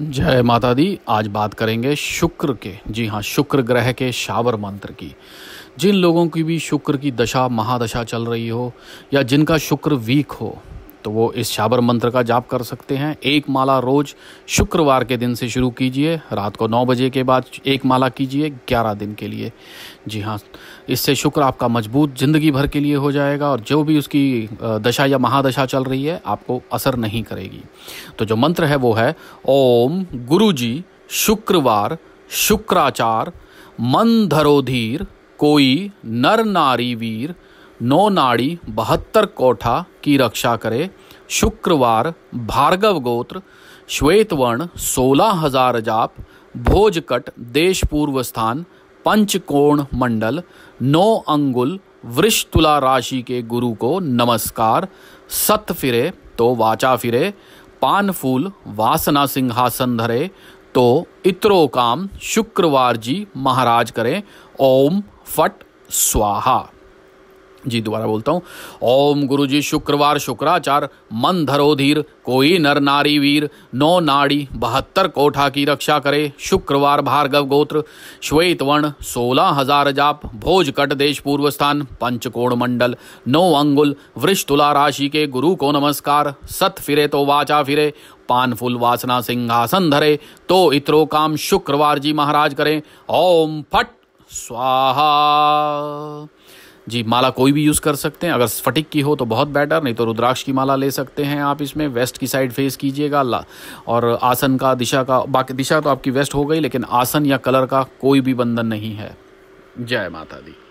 जय माता दी आज बात करेंगे शुक्र के जी हाँ शुक्र ग्रह के शावर मंत्र की जिन लोगों की भी शुक्र की दशा महादशा चल रही हो या जिनका शुक्र वीक हो तो वो इस शाबर मंत्र का जाप कर सकते हैं एक माला रोज शुक्रवार के दिन से शुरू कीजिए रात को नौ बजे के बाद एक माला कीजिए ग्यारह दिन के लिए जी हाँ इससे शुक्र आपका मजबूत ज़िंदगी भर के लिए हो जाएगा और जो भी उसकी दशा या महादशा चल रही है आपको असर नहीं करेगी तो जो मंत्र है वो है ओम गुरु जी शुक्रवार शुक्राचार मन धरोधीर कोई नर नारी वीर नौ नाड़ी बहत्तर कोठा की रक्षा करे शुक्रवार भार्गव गोत्र श्वेतवर्ण सोलह हजार जाप भोजकट देश पूर्व स्थान पंचकोण मंडल नौ अंगुल वृष तुला राशि के गुरु को नमस्कार सत फिरे तो वाचा फिरे पान फूल वासना सिंहासन धरे तो इतरो काम शुक्रवार जी महाराज करें ओम फट स्वाहा जी दोबारा बोलता हूँ ओम गुरु जी शुक्रवार शुक्राचार मन धरोधीर कोई नर नारी वीर नौ नाड़ी बहत्तर कोठा की रक्षा करे शुक्रवार भार्गव गोत्र श्वेत वर्ण सोलह हजार जाप भोज कट देश पूर्व स्थान पंचकोण मंडल नौ अंगुल वृष तुला राशि के गुरु को नमस्कार सत फिरे तो वाचा फिरे पान फूल वासना सिंहासन धरे तो इतरो काम शुक्रवार जी महाराज करें ओम फट स्वाहा जी माला कोई भी यूज़ कर सकते हैं अगर स्फटिक की हो तो बहुत बेटर नहीं तो रुद्राक्ष की माला ले सकते हैं आप इसमें वेस्ट की साइड फेस कीजिएगा ला और आसन का दिशा का बाकी दिशा तो आपकी वेस्ट हो गई लेकिन आसन या कलर का कोई भी बंधन नहीं है जय माता दी